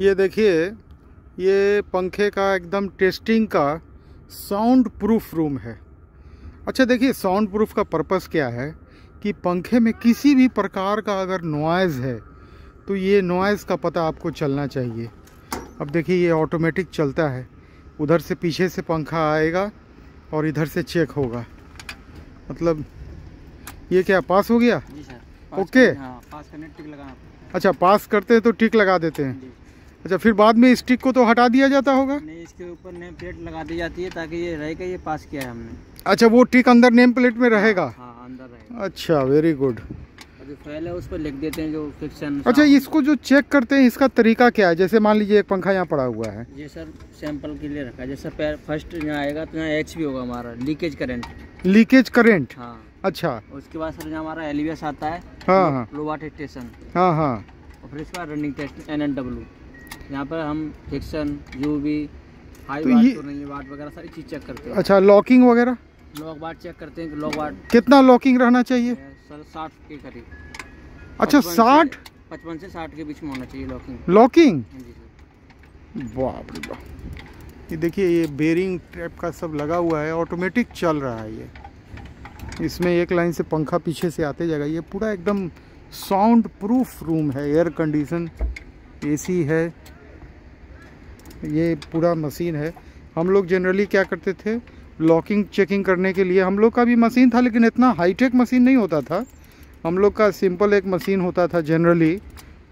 ये देखिए ये पंखे का एकदम टेस्टिंग का साउंड प्रूफ रूम है अच्छा देखिए साउंड प्रूफ का पर्पस क्या है कि पंखे में किसी भी प्रकार का अगर नॉइज़ है तो ये नॉइज़ का पता आपको चलना चाहिए अब देखिए ये ऑटोमेटिक चलता है उधर से पीछे से पंखा आएगा और इधर से चेक होगा मतलब ये क्या पास हो गया जी सर, ओके हाँ, पास करने टिक लगाना अच्छा पास करते हैं तो टिक लगा देते हैं अच्छा फिर बाद में स्टिक को तो हटा दिया जाता होगा नहीं इसके ऊपर नेम प्लेट लगा दी जाती है ताकि ये रहेगा ये पास किया है हमने अच्छा वो टिक अंदर नेम प्लेट में रहेगा हाँ, हाँ, अंदर रहेगा अच्छा वेरी गुड जो उस पर लिख देते हैं जो फिक्सन अच्छा इसको जो चेक करते हैं इसका तरीका क्या है जैसे मान लीजिए एक पंखा यहाँ पड़ा हुआ है ये सर सैंपल के लिए रखा जैसे फर्स्ट यहाँ आएगा तो यहाँ एच भी होगा हमारा लीकेज करेंट लीकेज करेंट हाँ अच्छा उसके बाद सर यहाँ हमारा एलिवेस आता है हाँ हाँ लोवाट स्टेशन हाँ हाँ और फिर इसके बाद running test N N W यहाँ पर हम फिक्सन भी हाई तो वाट तो नहीं वाट वगैरह सारी चीज़ चेक करते हैं अच्छा लॉकिंग वगैरह लॉक वाट चेक करते हैं लॉक वाट कितना लॉकिंग रहना चाहिए सर साठ के करीब अच्छा साठ पचपन से साठ के बीच में होना चाहिए लॉकिंग लॉकिंग हाँ बाप रे बाप ये देखिए ये बेरिंग टाइप का सब लगा हुआ है ऑटोमेटिक चल रहा है ये इसमें एक लाइन से पंखा पीछे से आते जाएगा ये पूरा एकदम साउंड प्रूफ रूम है एयर कंडीशन एसी है ये पूरा मशीन है हम लोग जनरली क्या करते थे लॉकिंग चेकिंग करने के लिए हम लोग का भी मशीन था लेकिन इतना हाईटेक मशीन नहीं होता था हम लोग का सिंपल एक मशीन होता था जनरली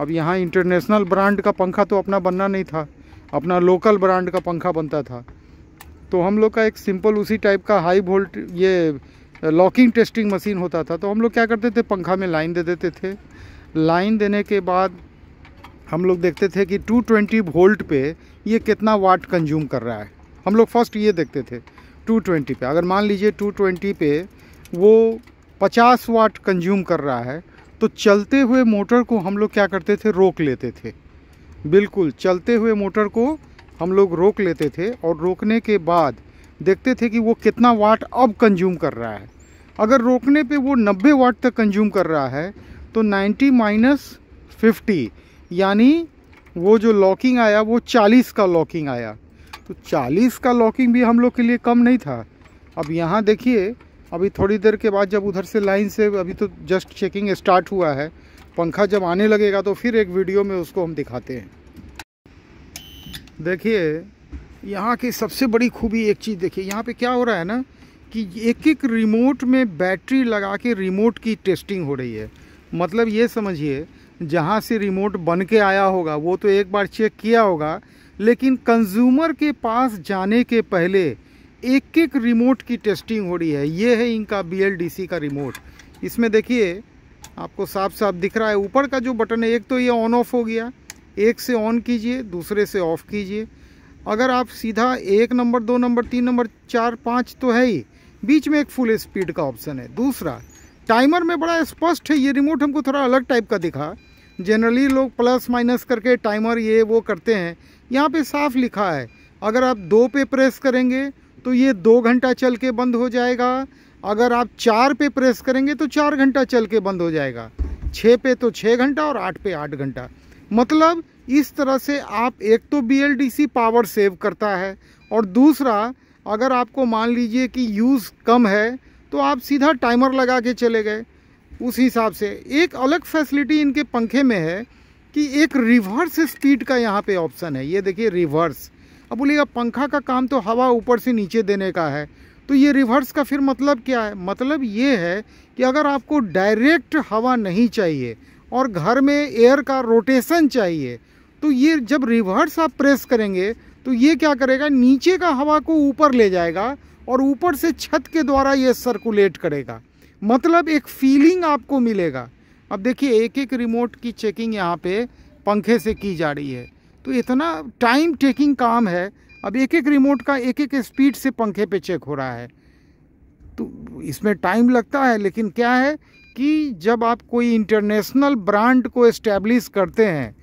अब यहाँ इंटरनेशनल ब्रांड का पंखा तो अपना बनना नहीं था अपना लोकल ब्रांड का पंखा बनता था तो हम लोग का एक सिंपल उसी टाइप का हाई वोल्ट ये लॉकिंग टेस्टिंग मशीन होता था तो हम लोग क्या करते थे पंखा में लाइन दे देते थे लाइन देने के बाद हम लोग देखते थे कि 220 वोल्ट पे ये कितना वाट कंज्यूम कर रहा है हम लोग फर्स्ट ये देखते थे 220 पे अगर मान लीजिए 220 पे वो 50 वाट कंज्यूम कर रहा है तो चलते हुए मोटर को हम लोग क्या करते थे रोक लेते थे बिल्कुल चलते हुए मोटर को हम लोग रोक लेते थे और रोकने के बाद देखते थे कि वो कितना वाट अब कंज्यूम कर रहा है अगर रोकने पे वो 90 वाट तक कंज्यूम कर रहा है तो 90 माइनस फिफ्टी यानी वो जो लॉकिंग आया वो चालीस का लॉकिंग आया तो चालीस का लॉकिंग भी हम लोग के लिए कम नहीं था अब यहाँ देखिए अभी थोड़ी देर के बाद जब उधर से लाइन से अभी तो जस्ट चेकिंग स्टार्ट हुआ है पंखा जब आने लगेगा तो फिर एक वीडियो में उसको हम दिखाते हैं देखिए यहाँ की सबसे बड़ी खूबी एक चीज़ देखिए यहाँ पे क्या हो रहा है ना कि एक एक रिमोट में बैटरी लगा के रिमोट की टेस्टिंग हो रही है मतलब ये समझिए जहाँ से रिमोट बन के आया होगा वो तो एक बार चेक किया होगा लेकिन कंज्यूमर के पास जाने के पहले एक एक रिमोट की टेस्टिंग हो रही है ये है इनका बी का रिमोट इसमें देखिए आपको साफ साफ दिख रहा है ऊपर का जो बटन है एक तो ये ऑन ऑफ हो गया एक से ऑन कीजिए दूसरे से ऑफ़ कीजिए अगर आप सीधा एक नंबर दो नंबर तीन नंबर चार पाँच तो है ही बीच में एक फुल स्पीड का ऑप्शन है दूसरा टाइमर में बड़ा स्पष्ट है ये रिमोट हमको थोड़ा अलग टाइप का दिखा जनरली लोग प्लस माइनस करके टाइमर ये वो करते हैं यहाँ पे साफ लिखा है अगर आप दो पे प्रेस करेंगे तो ये दो घंटा चल के बंद हो जाएगा अगर आप चार पे प्रेस करेंगे तो चार घंटा चल के बंद हो जाएगा छः पे तो छः घंटा और आठ पे आठ घंटा मतलब इस तरह से आप एक तो बी पावर सेव करता है और दूसरा अगर आपको मान लीजिए कि यूज़ कम है तो आप सीधा टाइमर लगा के चले गए उस हिसाब से एक अलग फैसिलिटी इनके पंखे में है कि एक रिवर्स स्पीड का यहाँ पे ऑप्शन है ये देखिए रिवर्स अब बोलिएगा पंखा का काम तो हवा ऊपर से नीचे देने का है तो ये रिवर्स का फिर मतलब क्या है मतलब ये है कि अगर आपको डायरेक्ट हवा नहीं चाहिए और घर में एयर का रोटेशन चाहिए तो ये जब रिवर्स आप प्रेस करेंगे तो ये क्या करेगा नीचे का हवा को ऊपर ले जाएगा और ऊपर से छत के द्वारा ये सर्कुलेट करेगा मतलब एक फीलिंग आपको मिलेगा अब देखिए एक एक रिमोट की चेकिंग यहाँ पे पंखे से की जा रही है तो इतना टाइम टेकिंग काम है अब एक एक रिमोट का एक एक स्पीड से पंखे पे चेक हो रहा है तो इसमें टाइम लगता है लेकिन क्या है कि जब आप कोई इंटरनेशनल ब्रांड को इस्टेब्लिश करते हैं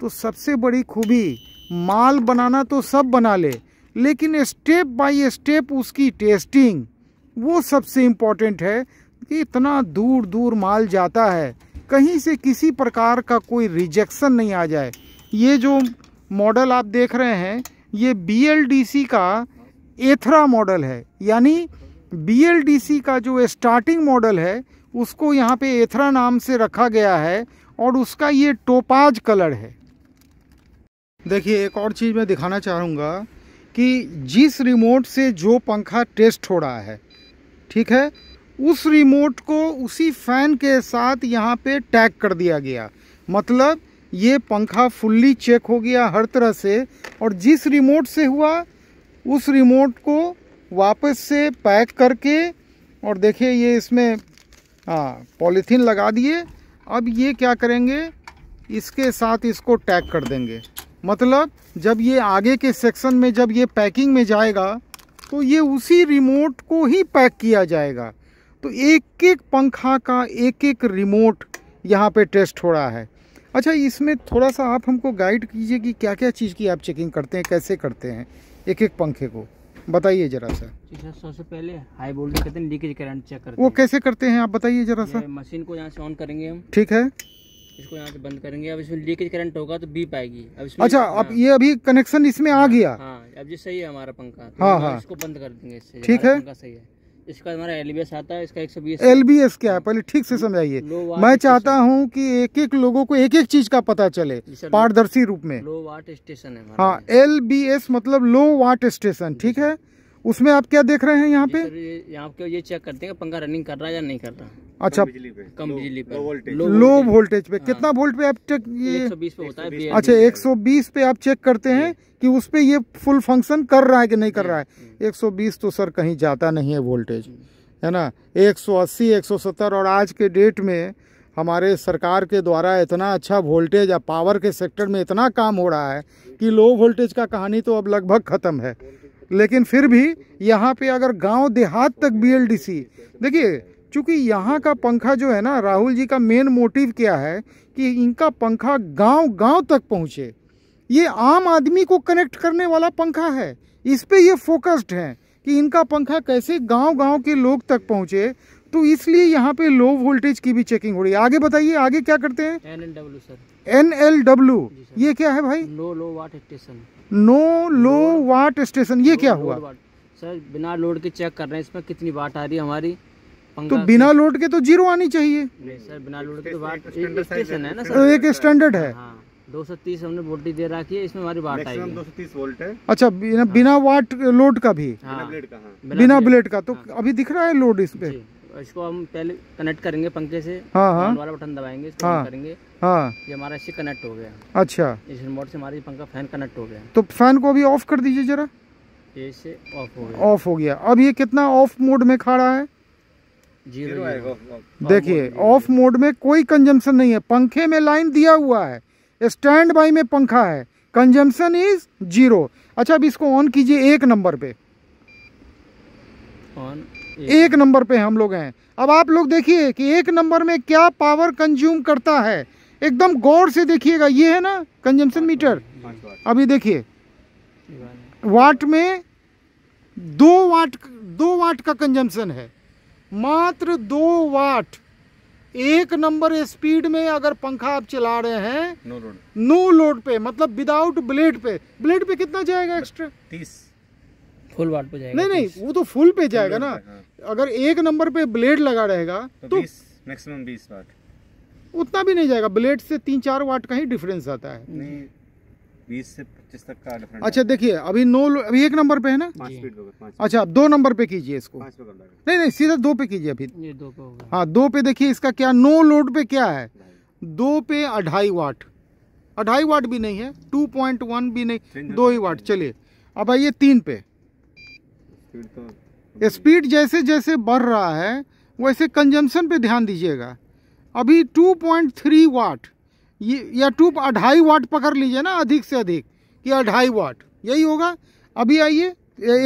तो सबसे बड़ी खूबी माल बनाना तो सब बना ले लेकिन स्टेप बाय स्टेप उसकी टेस्टिंग वो सबसे इम्पॉर्टेंट है कि इतना दूर दूर माल जाता है कहीं से किसी प्रकार का कोई रिजेक्शन नहीं आ जाए ये जो मॉडल आप देख रहे हैं ये बी का एथरा मॉडल है यानी बी का जो स्टार्टिंग मॉडल है उसको यहाँ पे एथरा नाम से रखा गया है और उसका ये टोपाज कलर है देखिए एक और चीज़ मैं दिखाना चाहूँगा कि जिस रिमोट से जो पंखा टेस्ट हो रहा है ठीक है उस रिमोट को उसी फ़ैन के साथ यहाँ पे टैग कर दिया गया मतलब ये पंखा फुल्ली चेक हो गया हर तरह से और जिस रिमोट से हुआ उस रिमोट को वापस से पैक करके और देखिए ये इसमें पॉलीथीन हाँ, लगा दिए अब ये क्या करेंगे इसके साथ इसको टैग कर देंगे मतलब जब ये आगे के सेक्शन में जब ये पैकिंग में जाएगा तो ये उसी रिमोट को ही पैक किया जाएगा तो एक एक पंखा का एक एक रिमोट यहाँ पे टेस्ट हो रहा है अच्छा इसमें थोड़ा सा आप हमको गाइड कीजिए कि क्या क्या चीज़ की आप चेकिंग करते हैं कैसे करते हैं एक एक पंखे को बताइए जरा सा सबसे पहले हाई वोल्टेज कहते हैं लीकेज करंट चेक करते वो कैसे करते हैं आप बताइए जरा सा मशीन को यहाँ से ऑन करेंगे हम ठीक है इसको यहाँ से बंद करेंगे अब इसमें लीकेज करंट होगा तो बीप आएगी अब इसमें अच्छा अब हाँ। ये अभी कनेक्शन इसमें आ गया हाँ अब ये सही है हमारा पंखा तो हाँ हाँ इसको बंद कर देंगे इससे ठीक है सही है इसका हमारा एलबीएस आता है इसका 120 एलबीएस क्या है पहले ठीक से समझाइए मैं चाहता हूँ कि एक एक लोगों को एक एक चीज का पता चले पारदर्शी रूप में लो वाट स्टेशन है हाँ एस मतलब लो वाट स्टेशन ठीक है उसमें आप क्या देख रहे हैं यहाँ पे यहाँ पे ये चेक करते हैं पंखा रनिंग कर रहा है या नहीं कर रहा अच्छा कम बिजली पे लो वोल्टेज पे हाँ। कितना वोल्ट पे आप चेक ये अच्छा एक सौ बीस अच्छा 120 पे आप चेक करते हैं कि उस पे ये फुल फंक्शन कर रहा है कि नहीं कर रहा है 120 तो सर कहीं जाता नहीं है वोल्टेज है ना 180 170 और आज के डेट में हमारे सरकार के द्वारा इतना अच्छा वोल्टेज या पावर के सेक्टर में इतना काम हो रहा है कि लो वोल्टेज का कहानी तो अब लगभग ख़त्म है लेकिन फिर भी यहाँ पे अगर गांव देहात तक बीएलडीसी देखिए क्योंकि यहाँ का पंखा जो है ना राहुल जी का मेन मोटिव क्या है कि इनका पंखा गांव गांव तक पहुँचे ये आम आदमी को कनेक्ट करने वाला पंखा है इस पर ये फोकस्ड हैं कि इनका पंखा कैसे गांव गांव के लोग तक पहुँचे तो इसलिए यहाँ पे लो वोल्टेज की भी चेकिंग हो रही है आगे बताइए आगे क्या करते हैं N L W sir N L W ये क्या है भाई no low watt station no low watt station ये क्या हुआ सर बिना लोड के चेक कर रहे हैं इसमें कितनी वाट आ रही है हमारी तो बिना लोड के तो जीरो आनी चाहिए तो एक स्टैंडर्ड है तो हाँ, दो सौ तीस हमने वोल्टेज दे रखी है इसमें हमारी वाट आएगी दो सौ तीस वोल्ट है अच्छा बिना हाँ। बिना वाट लोड का भी हाँ। बिना ब्लेड का तो अभी दिख रहा है लोड इस पे इसको हम पहले कनेक्ट करेंगे पंखे से हाँ हाँ वाला बटन दबाएंगे इसको हाँ, करेंगे हाँ ये हमारा इससे कनेक्ट हो गया अच्छा इस रिमोट से हमारी पंखा फैन कनेक्ट हो गया तो फैन को अभी ऑफ कर दीजिए जरा ऑफ हो गया ऑफ हो गया अब ये कितना ऑफ मोड में खड़ा है देखिए ऑफ मोड में कोई कंजम्पशन नहीं है पंखे में लाइन दिया हुआ है स्टैंड बाई में पंखा है कंजम्पशन इज जीरो अच्छा अब इसको ऑन कीजिए एक नंबर पे ऑन एक नंबर पे हम लोग हैं अब आप लोग देखिए कि एक नंबर में क्या पावर कंज्यूम करता है एकदम गौर से देखिएगा ये है ना कंजम्पशन मीटर अभी देखिए वाट में दो वाट दो वाट का कंजम्पशन है मात्र दो वाट एक नंबर स्पीड में अगर पंखा आप चला रहे हैं नो लोड नो लोड पे मतलब विदाउट ब्लेड पे ब्लेड पे कितना जाएगा एक्स्ट्रा तीस फुल वाट पे जाएगा नहीं नहीं वो तो फुल पे जाएगा ना हाँ। अगर एक नंबर पे ब्लेड लगा रहेगा तो मैक्सिमम तो बीस वाट उतना भी नहीं जाएगा ब्लेड से तीन चार वाट का ही डिफरेंस आता है बीस से पच्चीस तक का डिफरेंट अच्छा देखिए अभी नौ अभी एक नंबर पे है ना अच्छा आप दो नंबर पे कीजिए इसको नहीं नहीं सीधा दो पे कीजिए अभी दो हाँ दो पे देखिए इसका क्या नो लोड पे क्या है दो पे अढ़ाई वाट अढ़ाई वाट भी नहीं है टू पॉइंट वन भी नहीं दो ही वाट चलिए अब आइए तीन पे स्पीड तो- जैसे जैसे बढ़ रहा है वैसे कंजम्पन पे ध्यान दीजिएगा अभी टू पॉइंट थ्री वाट या टू अढ़ाई वाट पकड़ लीजिए ना अधिक से अधिक कि अढ़ाई वाट यही होगा अभी आइए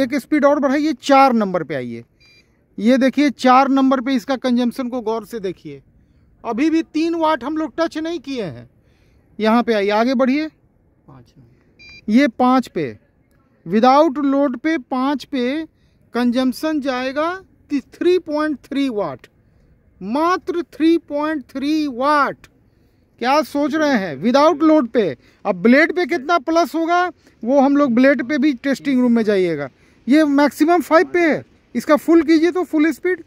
एक स्पीड और बढ़ाइए चार नंबर पे आइए ये देखिए चार नंबर पे इसका कंजम्पशन को गौर से देखिए अभी भी तीन वाट हम लोग टच नहीं किए हैं यहाँ पे आइए आगे बढ़िए पाँच ये पाँच पे विदाउट लोड पे पाँच पे कंजम्पशन जाएगा थ्री पॉइंट थ्री वाट मात्र थ्री पॉइंट थ्री वाट क्या सोच रहे हैं विदाउट लोड पे अब ब्लेड पे कितना प्लस होगा वो हम लोग ब्लेड पे भी टेस्टिंग रूम में जाइएगा ये मैक्सिमम फाइव पे है इसका फुल कीजिए तो फुल स्पीड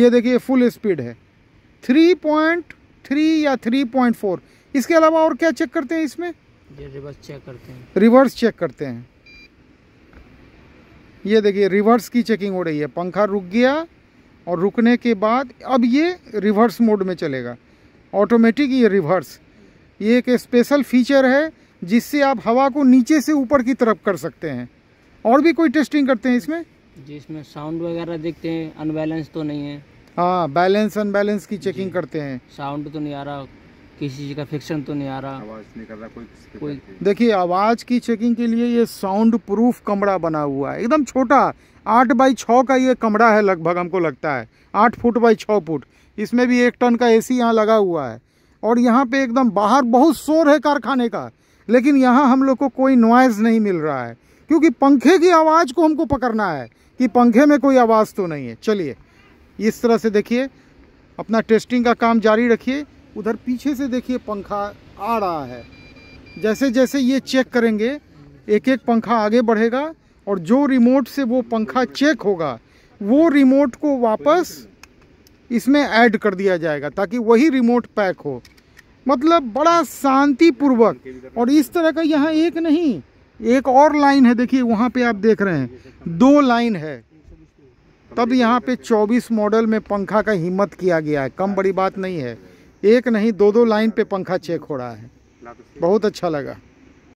ये देखिए फुल स्पीड है थ्री पॉइंट थ्री या थ्री पॉइंट फोर इसके अलावा और क्या चेक करते हैं इसमें रिवर्स चेक करते हैं रिवर्स चेक करते हैं ये देखिए रिवर्स की चेकिंग हो रही है पंखा रुक गया और रुकने के बाद अब ये रिवर्स मोड में चलेगा ऑटोमेटिक ये रिवर्स ये एक स्पेशल फीचर है जिससे आप हवा को नीचे से ऊपर की तरफ कर सकते हैं और भी कोई टेस्टिंग करते हैं इसमें जिसमें साउंड वगैरह देखते हैं अनबैलेंस तो नहीं है हाँ बैलेंस अनबैलेंस की चेकिंग करते हैं साउंड तो नहीं आ रहा किसी चीज़ का फिक्शन तो नहीं आ रहा आवाज़ नहीं कर रहा कोई कोई देखिए आवाज़ की चेकिंग के लिए ये साउंड प्रूफ कमरा बना हुआ है एकदम छोटा आठ बाई छ का ये कमरा है लगभग हमको लगता है आठ फुट बाई छः फुट इसमें भी एक टन का एसी यहाँ लगा हुआ है और यहाँ पे एकदम बाहर बहुत शोर है कारखाने का लेकिन यहाँ हम लोग को कोई नॉइज़ नहीं मिल रहा है क्योंकि पंखे की आवाज़ को हमको पकड़ना है कि पंखे में कोई आवाज़ तो नहीं है चलिए इस तरह से देखिए अपना टेस्टिंग का काम जारी रखिए उधर पीछे से देखिए पंखा आ रहा है जैसे जैसे ये चेक करेंगे एक एक पंखा आगे बढ़ेगा और जो रिमोट से वो पंखा चेक होगा वो रिमोट को वापस इसमें ऐड कर दिया जाएगा ताकि वही रिमोट पैक हो मतलब बड़ा शांतिपूर्वक और इस तरह का यहाँ एक नहीं एक और लाइन है देखिए वहाँ पे आप देख रहे हैं दो लाइन है तब यहाँ पे 24 मॉडल में पंखा का हिम्मत किया गया है कम बड़ी बात नहीं है एक नहीं दो दो लाइन पे पंखा चेक हो रहा है बहुत अच्छा लगा